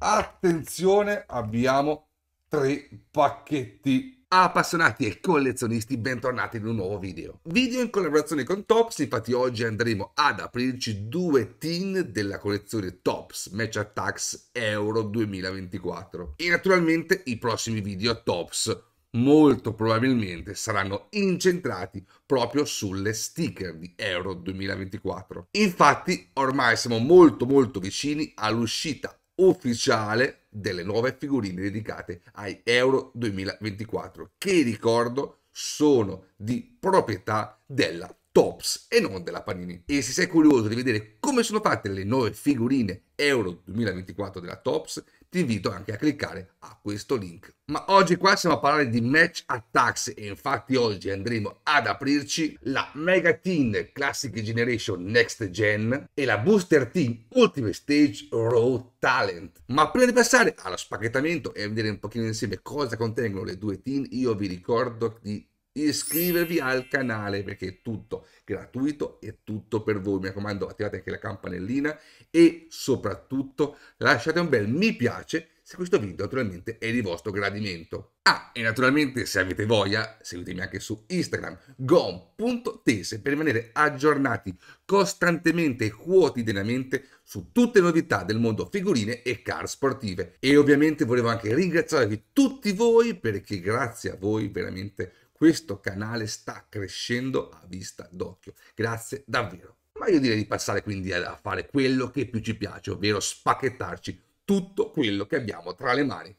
Attenzione, abbiamo tre pacchetti appassionati e collezionisti, bentornati in un nuovo video. Video in collaborazione con Tops, infatti oggi andremo ad aprirci due tin della collezione Tops Match Attacks Euro 2024. E naturalmente i prossimi video Tops molto probabilmente saranno incentrati proprio sulle sticker di Euro 2024. Infatti ormai siamo molto molto vicini all'uscita ufficiale delle nuove figurine dedicate ai Euro 2024, che ricordo sono di proprietà della Tops e non della Panini. E se sei curioso di vedere come sono fatte le nuove figurine Euro 2024 della Tops, ti invito anche a cliccare a questo link. Ma oggi qua siamo a parlare di match attacks e infatti oggi andremo ad aprirci la Mega Teen Classic Generation Next Gen e la Booster Teen Ultimate Stage Raw Talent. Ma prima di passare allo spacchettamento e vedere un pochino insieme cosa contengono le due teen, io vi ricordo di iscrivervi al canale perché è tutto gratuito, è tutto per voi. Mi raccomando, attivate anche la campanellina e soprattutto lasciate un bel mi piace se questo video naturalmente è di vostro gradimento. Ah, e naturalmente se avete voglia, seguitemi anche su Instagram gon.tese per rimanere aggiornati costantemente e quotidianamente su tutte le novità del mondo figurine e car sportive. E ovviamente volevo anche ringraziarvi tutti voi perché grazie a voi veramente questo canale sta crescendo a vista d'occhio. Grazie davvero. Ma io direi di passare quindi a fare quello che più ci piace, ovvero spacchettarci tutto quello che abbiamo tra le mani.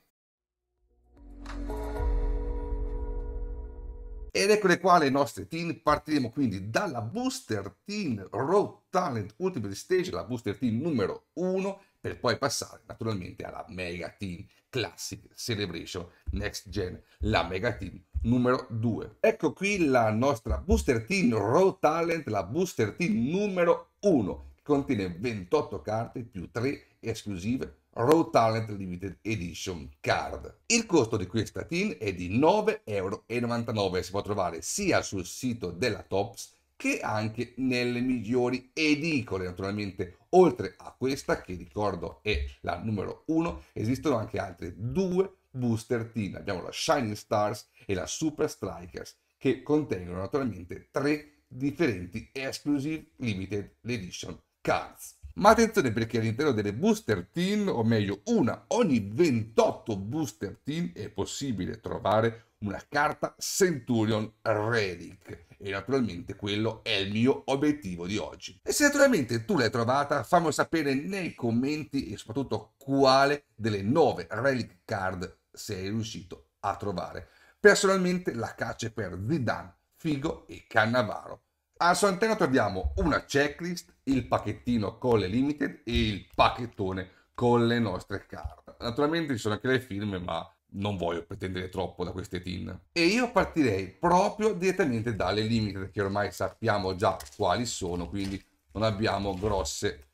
Ed eccole qua le nostre team, partiremo quindi dalla Booster Team Road Talent Ultimate Stage, la Booster Team numero 1 per poi passare naturalmente alla Mega Team Classic Celebration Next Gen, la Mega Team numero 2. Ecco qui la nostra Booster Team Raw Talent, la Booster Team numero 1, che contiene 28 carte più 3 esclusive Raw Talent Limited Edition Card. Il costo di questa team è di 9,99€ si può trovare sia sul sito della Tops che anche nelle migliori edicole. Naturalmente, oltre a questa, che ricordo è la numero 1, esistono anche altre due booster team. Abbiamo la Shining Stars e la Super Strikers, che contengono naturalmente tre differenti Exclusive Limited Edition cards. Ma attenzione perché all'interno delle booster team, o meglio una ogni 28 booster team, è possibile trovare una carta Centurion Relic e naturalmente quello è il mio obiettivo di oggi. E se naturalmente tu l'hai trovata, fammi sapere nei commenti e soprattutto quale delle nove relic card sei riuscito a trovare. Personalmente la caccia per Zidane, Figo e Cannavaro. Al suo interno troviamo una checklist, il pacchettino con le limited e il pacchettone con le nostre card. Naturalmente ci sono anche le firme, ma non voglio pretendere troppo da queste team. E io partirei proprio direttamente dalle limited, che ormai sappiamo già quali sono, quindi non abbiamo grosse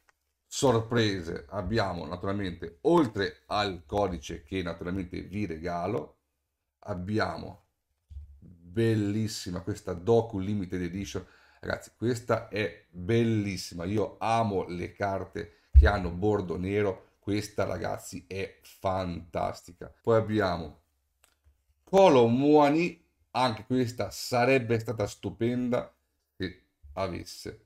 sorprese. Abbiamo naturalmente, oltre al codice che naturalmente vi regalo, abbiamo bellissima questa Doku Limited Edition. Ragazzi, questa è bellissima. Io amo le carte che hanno bordo nero questa, ragazzi, è fantastica. Poi abbiamo Colo Muani, anche questa sarebbe stata stupenda se avesse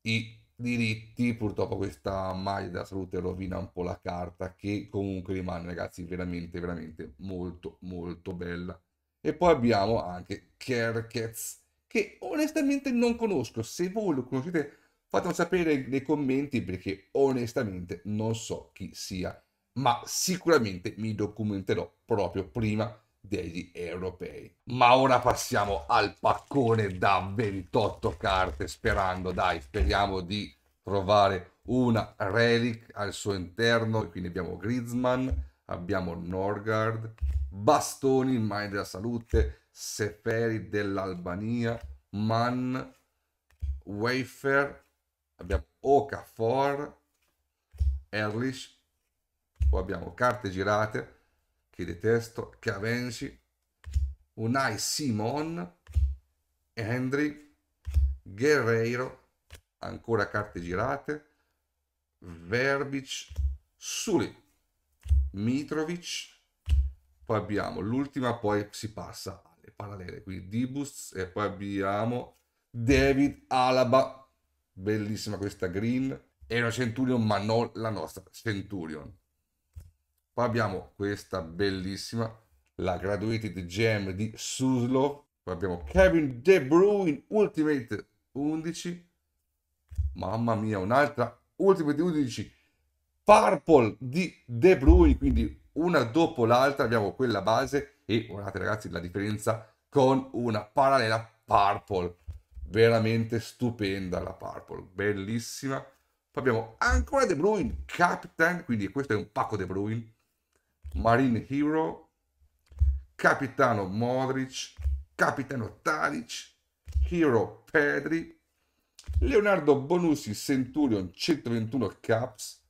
i diritti. Purtroppo questa maglia della salute rovina un po' la carta, che comunque rimane, ragazzi, veramente, veramente molto, molto bella. E poi abbiamo anche Kerkez, che onestamente non conosco. Se voi lo conoscete Fatelo sapere nei commenti perché onestamente non so chi sia, ma sicuramente mi documenterò proprio prima degli europei. Ma ora passiamo al paccone da 28 carte, sperando, dai, speriamo di trovare una relic al suo interno. Quindi abbiamo Griezmann, abbiamo Norgard, Bastoni, Mai della Salute, Seferi dell'Albania, Mann, Wafer, abbiamo Okafor, Erlich, poi abbiamo carte girate che detesto, Cavensi, Unai Simon, Henry, Guerreiro, ancora carte girate, Verbic, Suli, Mitrovic, poi abbiamo l'ultima, poi si passa alle parallele, quindi Dibus e poi abbiamo David Alaba bellissima questa green è una Centurion ma non la nostra Centurion. Poi abbiamo questa bellissima, la Graduated Gem di Suslo, poi abbiamo Kevin De Bruyne Ultimate 11, mamma mia un'altra Ultimate 11 Purple di De Bruyne, quindi una dopo l'altra abbiamo quella base e guardate ragazzi la differenza con una parallela Purple veramente stupenda la Purple, bellissima. Poi abbiamo ancora De Bruyne, Captain, quindi questo è un pacco De Bruyne, Marine Hero, Capitano Modric, Capitano Tadic, Hero Pedri, Leonardo Bonucci Centurion 121 caps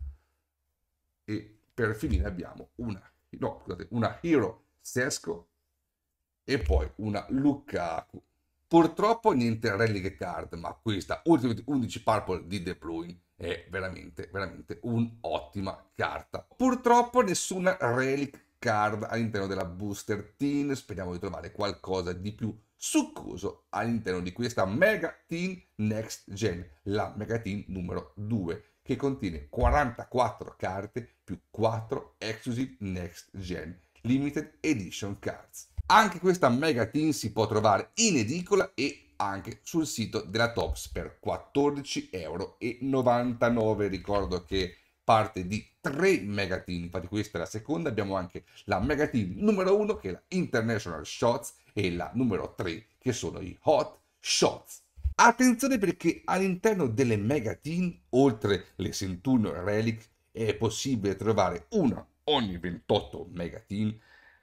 e per finire abbiamo una, no, scusate, una Hero Sesco e poi una Lukaku Purtroppo niente relic card, ma questa Ultimate 11 Purple di The è veramente, veramente un'ottima carta. Purtroppo nessuna relic card all'interno della Booster Teen. speriamo di trovare qualcosa di più succoso all'interno di questa Mega Teen Next Gen, la Mega Teen numero 2, che contiene 44 carte più 4 Exclusive Next Gen Limited Edition Cards. Anche questa mega team si può trovare in edicola e anche sul sito della Tops per 14,99 euro. Ricordo che parte di tre mega team, infatti questa è la seconda, abbiamo anche la mega team numero 1 che è la International Shots e la numero 3 che sono i Hot Shots. Attenzione perché all'interno delle mega team, oltre le Centurion relic, è possibile trovare una ogni 28 mega team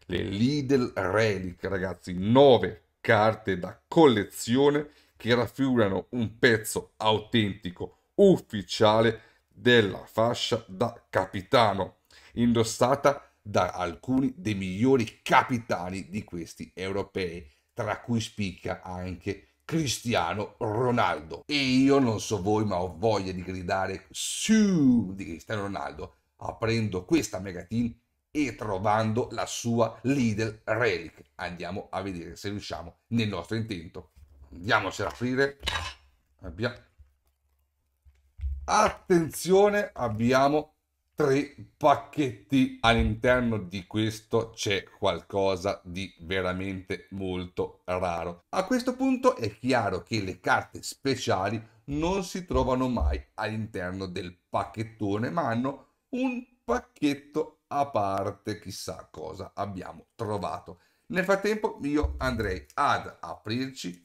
le Lidl Relic, ragazzi, 9 carte da collezione che raffigurano un pezzo autentico, ufficiale della fascia da capitano, indossata da alcuni dei migliori capitani di questi europei, tra cui spicca anche Cristiano Ronaldo. E io non so voi, ma ho voglia di gridare su di Cristiano Ronaldo aprendo questa mega e trovando la sua Lidl Relic. Andiamo a vedere se riusciamo nel nostro intento. Andiamoci ad aprire. Abbiamo... Attenzione, abbiamo tre pacchetti. All'interno di questo c'è qualcosa di veramente molto raro. A questo punto è chiaro che le carte speciali non si trovano mai all'interno del pacchettone, ma hanno un pacchetto a parte chissà cosa abbiamo trovato. Nel frattempo io andrei ad aprirci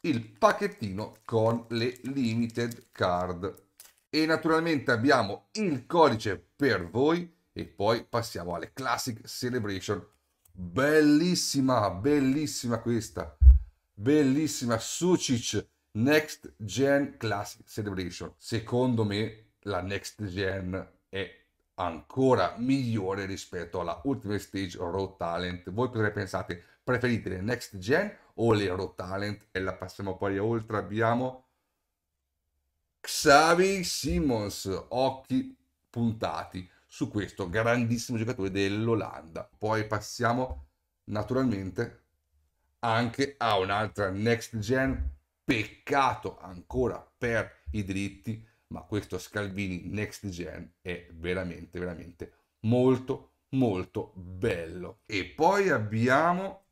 il pacchettino con le limited card e naturalmente abbiamo il codice per voi e poi passiamo alle classic celebration bellissima bellissima questa bellissima Sucic next gen classic celebration secondo me la next gen è ancora migliore rispetto alla Ultimate Stage Raw Talent. Voi cosa ne pensate? Preferite le Next Gen o le Raw Talent? E la passiamo poi oltre, abbiamo Xavi Simmons, occhi puntati su questo grandissimo giocatore dell'Olanda. Poi passiamo naturalmente anche a un'altra Next Gen, peccato ancora per i diritti ma questo Scalvini Next Gen è veramente, veramente molto, molto bello. E poi abbiamo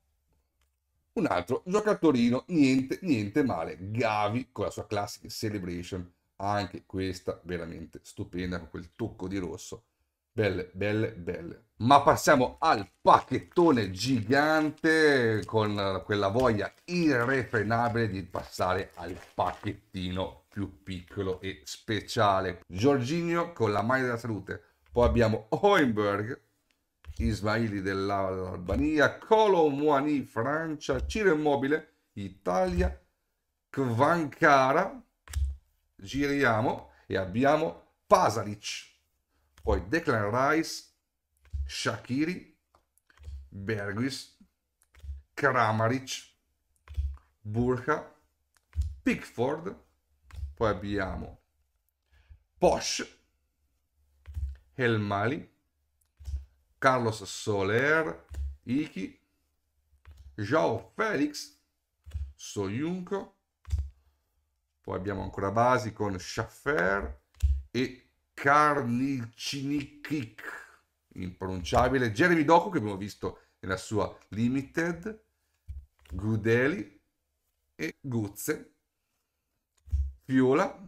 un altro giocatorino, niente, niente male, Gavi con la sua classic Celebration, anche questa veramente stupenda, con quel tocco di rosso Belle, belle, belle. Ma passiamo al pacchettone gigante con quella voglia irrefrenabile di passare al pacchettino più piccolo e speciale. Giorginio con la maglia della salute. Poi abbiamo Hoiberg, Ismaili dell'Albania, Colomuani Francia, Ciro Immobile Italia, Kvankara, giriamo e abbiamo Pasalic poi Declan Rice, Shakiri, Bergis, Kramaric, Burka, Pickford, poi abbiamo Posh, Helmali, Carlos Soler, Iki, Joao Felix, Soyunco, poi abbiamo ancora Basi con Schaffer e Karličnikik, impronunciabile, Jeremy Doku che abbiamo visto nella sua Limited, Gudeli e Guzze, Fiola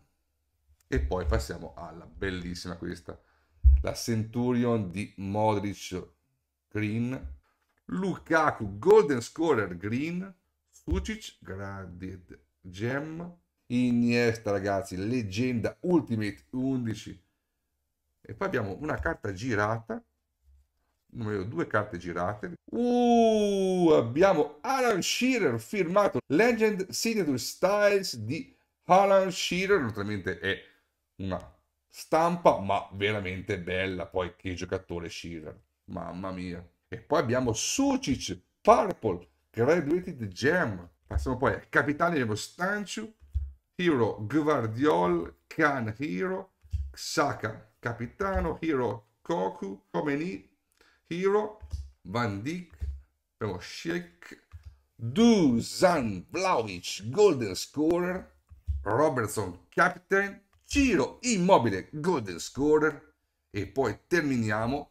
e poi passiamo alla bellissima questa, la Centurion di Modric Green, Lukaku Golden Scorer Green, Sucic Graded Gem, Iniesta ragazzi, leggenda Ultimate 11 e poi abbiamo una carta girata, numero due carte girate. Uh, abbiamo Alan Shearer firmato Legend Signature Styles di Alan Shearer, naturalmente è una stampa, ma veramente bella. Poi che giocatore Shearer, mamma mia. E poi abbiamo Sucic, Purple, Graduated Gem. Passiamo poi a capitani dello Stanciu, Hero Guardiol, Can Hero, Saka, capitano, Hero, Koku, Khomeini, Hero, Van Dijk, Peloshek, Dusan Vlaovic, golden scorer, Robertson, captain, Ciro Immobile, golden scorer e poi terminiamo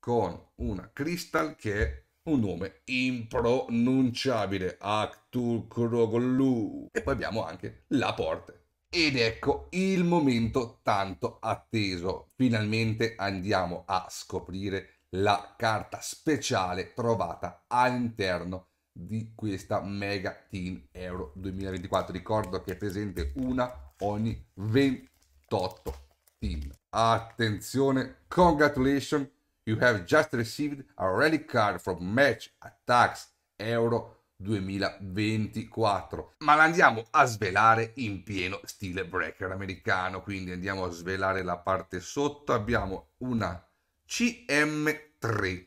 con una Crystal che è un nome impronunciabile, Actul Kroglu. E poi abbiamo anche la Porte. Ed ecco il momento tanto atteso. Finalmente andiamo a scoprire la carta speciale trovata all'interno di questa Mega Team Euro 2024. Ricordo che è presente una ogni 28 team. Attenzione, congratulations, you have just received a rally card from Match Attacks Euro 2024. Ma la andiamo a svelare in pieno stile breaker americano, quindi andiamo a svelare la parte sotto, abbiamo una CM3.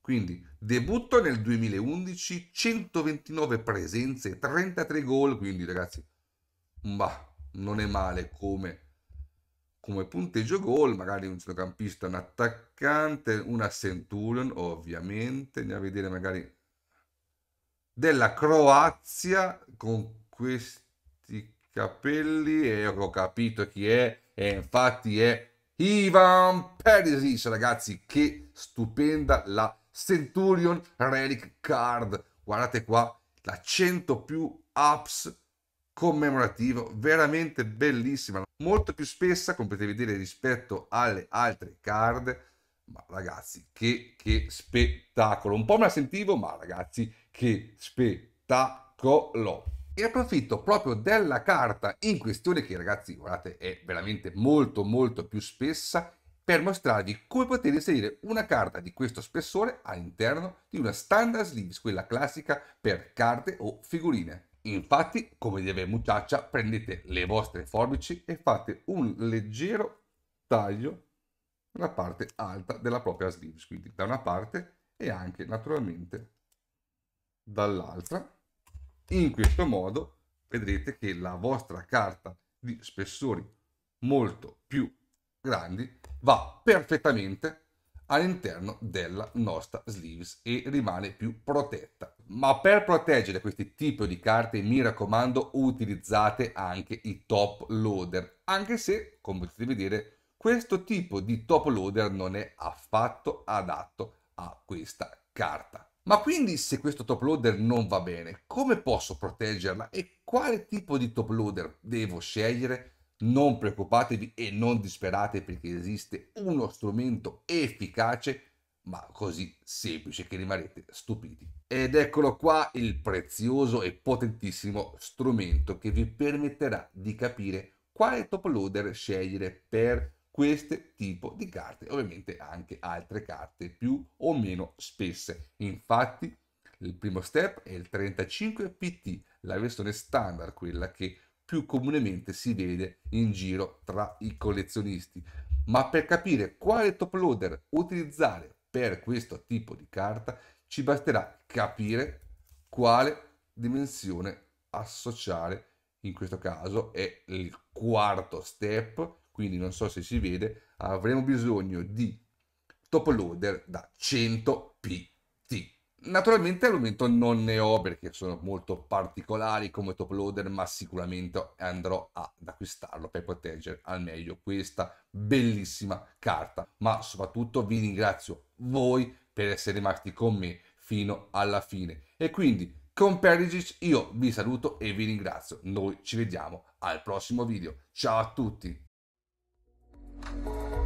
Quindi debutto nel 2011, 129 presenze, 33 gol, quindi ragazzi, bah, non è male come come punteggio gol, magari un centrocampista, un attaccante, una Centurion ovviamente, andiamo a vedere magari della Croazia con questi capelli e ho capito chi è e infatti è Ivan Perisic ragazzi che stupenda la Centurion Relic Card guardate qua la 100 più apps commemorativo veramente bellissima molto più spessa come potete vedere rispetto alle altre card ma ragazzi che, che spettacolo un po' me la sentivo ma ragazzi che spettacolo! E approfitto proprio della carta in questione, che ragazzi, guardate, è veramente molto molto più spessa, per mostrarvi come potete inserire una carta di questo spessore all'interno di una standard sleeves, quella classica per carte o figurine. Infatti, come deve mutaccia, prendete le vostre forbici e fate un leggero taglio nella parte alta della propria sleeves, quindi da una parte e anche naturalmente dall'altra. In questo modo vedrete che la vostra carta di spessori molto più grandi va perfettamente all'interno della nostra sleeves e rimane più protetta. Ma per proteggere questi tipi di carte mi raccomando utilizzate anche i top loader, anche se come potete vedere questo tipo di top loader non è affatto adatto a questa carta. Ma quindi se questo top loader non va bene, come posso proteggerla e quale tipo di top loader devo scegliere? Non preoccupatevi e non disperate perché esiste uno strumento efficace ma così semplice che rimarrete stupiti. Ed eccolo qua il prezioso e potentissimo strumento che vi permetterà di capire quale top loader scegliere per questo tipo di carte, ovviamente anche altre carte più o meno spesse. Infatti il primo step è il 35 PT, la versione standard, quella che più comunemente si vede in giro tra i collezionisti. Ma per capire quale top loader utilizzare per questo tipo di carta ci basterà capire quale dimensione associare, in questo caso è il quarto step quindi non so se si vede, avremo bisogno di top loader da 100 pt. Naturalmente al momento non ne ho perché sono molto particolari come top loader, ma sicuramente andrò ad acquistarlo per proteggere al meglio questa bellissima carta. Ma soprattutto vi ringrazio voi per essere rimasti con me fino alla fine. E quindi con Perisic io vi saluto e vi ringrazio. Noi ci vediamo al prossimo video. Ciao a tutti! Música